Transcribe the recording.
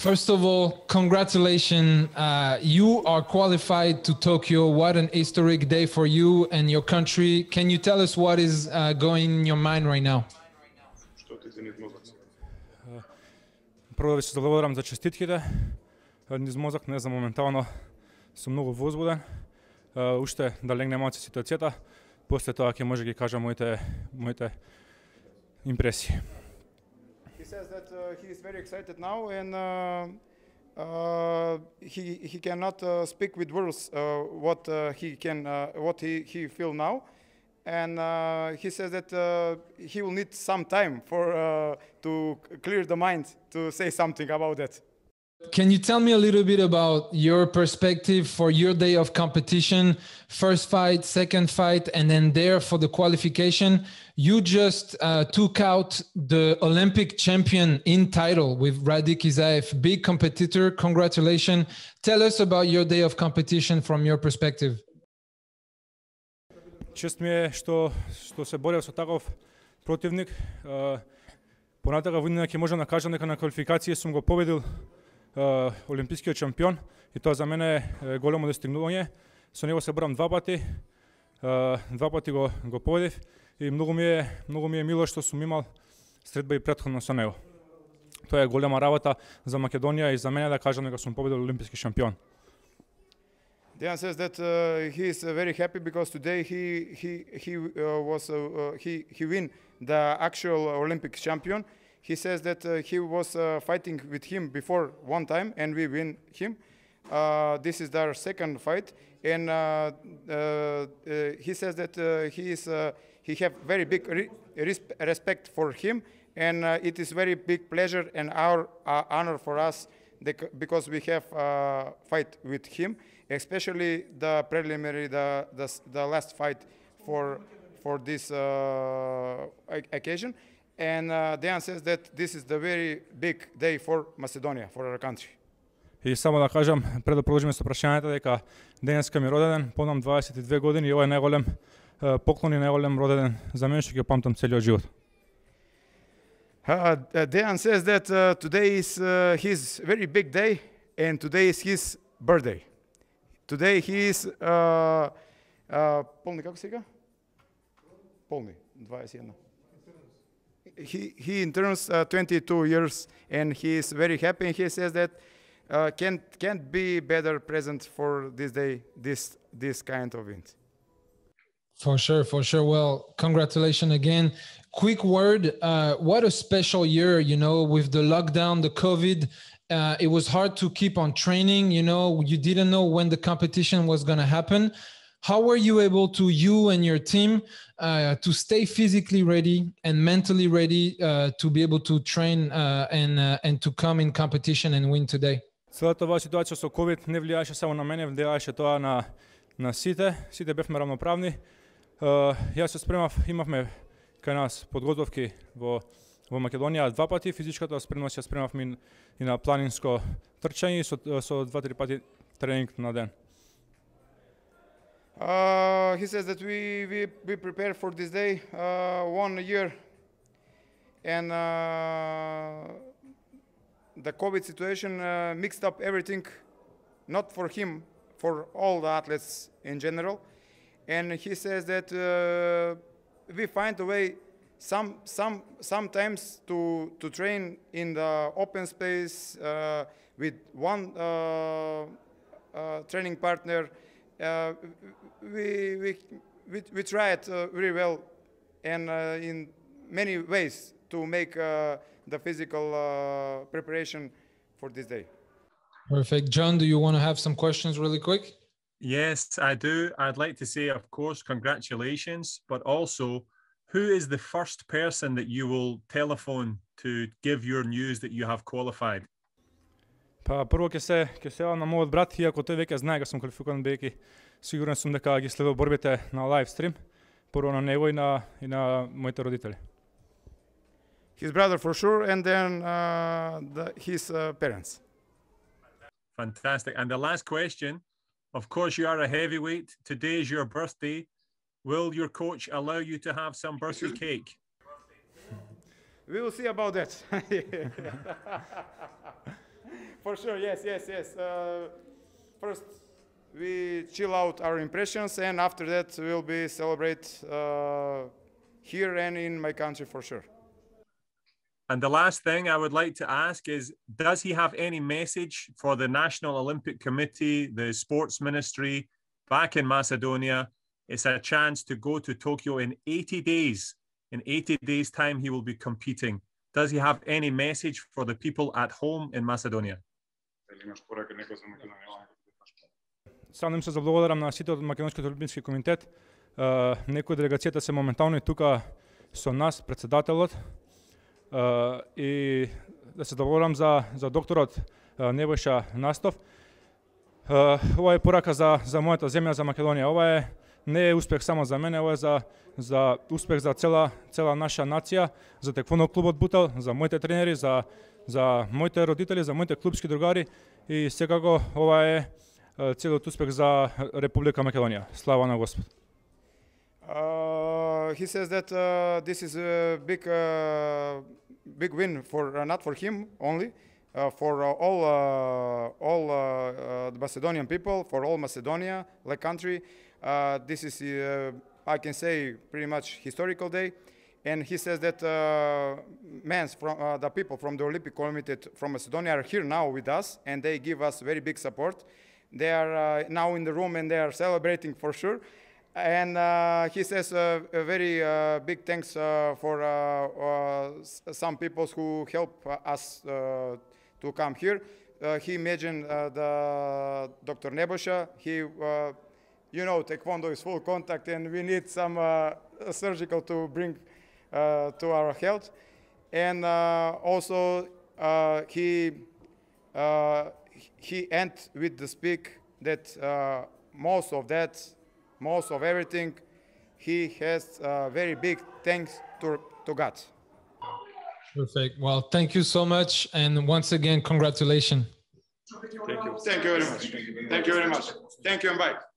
First of all, congratulations. Uh, you are qualified to Tokyo. What an historic day for you and your country. Can you tell us what is uh, going in your mind right now? Prvo se zalovoram za čestitkite. Niz mozak ne znam momentalno sem mnogo vozbuden. Ušte da legne malce situacijata. Posle toga, ki može, ki kažem, mojte, mojte impresije says that uh, he is very excited now and uh, uh he he cannot uh, speak with words uh, what he can what he he feel now, and he says that he will need some time for to clear the mind to say something about that. Can you tell me a little bit about your perspective for your day of competition, first fight, second fight, and then there for the qualification? You just uh, took out the Olympic champion in title with Radik Izaev, big competitor. Congratulations. Tell us about your day of competition from your perspective. Чест ми е што, што се борев со таков противник. Uh, понатака во инаке можам да кажам дека на квалификација сум го победил олимпискиот шампион и тоа за мене е големо достигнување. Со него се борам два пати, два пати го го победив и многу ми е многу ми е мило што сум имал средба и претходно со него. Тоа е голема работа за Македонија и за мене да кажам дека сум победил олимписки шампион. Dejan says that uh, he is uh, very happy because today he he he uh, was uh, uh he he win the actual Olympic champion He says that uh, he was uh, fighting with him before one time and we win him. Uh, this is their second fight, and he says that he is he have very big re respect for him, and it is very big pleasure and our honor for us because we have a fight with him, especially the preliminary, the, the, the last fight for, for this uh, occasion. and uh, Dejan says that this is the very big day for Macedonia, for our country. И само да кажам, пред да продолжиме со прашањето, дека денеска ми роден, понам 22 години и ова е најголем поклон и најголем роден за мене што ќе памтам целиот живот. Uh, Dejan says that uh, today is uh, his very big day and today is his birthday. Today he is uh, uh, полни како сега? Полни 21. he, he turns uh, 22 years and he is very happy and he says that uh, can't, can't be better present for this day, this, this kind of event. For sure, for sure. Well, congratulations again. Quick word. Uh, what a special year, you know, with the lockdown, the COVID. Uh, it was hard to keep on training. You know, you didn't know when the competition was going to happen how were you able to you and your team uh, to stay physically ready and mentally ready uh, to be able to train uh, and and to come in competition and win today? Сега това ситуация со COVID не влијаеше само на мене, влијаеше тоа на на сите, сите бевме рамноправни. јас се спремав, имавме кај нас подготовки во во Македонија два пати, физичката спремност ја спремавме и на планинско трчање со со два-три пати тренинг на ден. Uh, he says that we, we, we prepare for this day uh, one year and uh, the COVID situation uh, mixed up everything, not for him, for all the athletes in general. And he says that uh, we find a way some, some, sometimes to, to train in the open space uh, with one training partner uh, we, we, we, we tried uh, very well and uh, in many ways to make the physical preparation for this day. Perfect. John, do you want to have some questions really quick? Yes, I do. I'd like to say, of course, congratulations, but also, who is the first person that you will telephone to give your news that you have qualified? Pa prvo, ki se, ki se javno moj brat, iako to je veke znaje, ga sam kvalifikovan beki, siguran sam da kada se vi borbite na live stream, prvo na nevo i na, i na mojte roditelje. His brother for sure, and then uh, the, his uh, parents. Fantastic. And the last question, of course, you are a heavyweight. Today is your birthday. Will your coach allow you to have some birthday cake? We will see about that. for sure. Yes, yes, yes. Uh, first, we chill out our impressions, and after that, we'll be celebrate uh, here and in my country for sure. And the last thing I would like to ask is Does he have any message for the National Olympic Committee, the sports ministry back in Macedonia? It's a chance to go to Tokyo in 80 days. In 80 days' time, he will be competing. Does he have any message for the people at home in Macedonia? имаш порака некој за Македонија. Сам се заблагодарам на сите од Македонскиот Олимпијски комитет. Некој делегацијата се моментално и тука со нас, председателот. И да се заблагодарам за, за докторот Небојша Настов. Ова е порака за, за мојата земја, за Македонија. Ова е не е успех само за мене, ова е за за успех за цела цела наша нација, за теквоно клубот Бутал, за моите тренери, за за моите родители, за моите клубски другари и секако ова е целот успех за Република Македонија. Слава на Господ. Uh, he says that uh, this is a big uh, big win for uh, not for him only Uh, for uh, all uh, all uh, uh, the Macedonian people, for all Macedonia, the country. Uh, this is, uh, I can say, pretty much historical day. And he says that uh, men from the people from the Olympic Committee from Macedonia are here now with us, and they give us very big support. They are now in the room and they are celebrating for sure and uh, he says uh, a very uh, big thanks for some people who help us to come here. he mentioned the Dr. Nebosha. He you know, taekwondo is full contact and we need some uh, surgical to bring uh, to our health. And uh, also uh, he, uh, he end with the speak that uh, most of that, most of everything, he has very big thanks to, to God. Perfect. Well, thank you so much. And once again, congratulations. Thank you. Thank you very much. Thank you very much. Thank you and bye.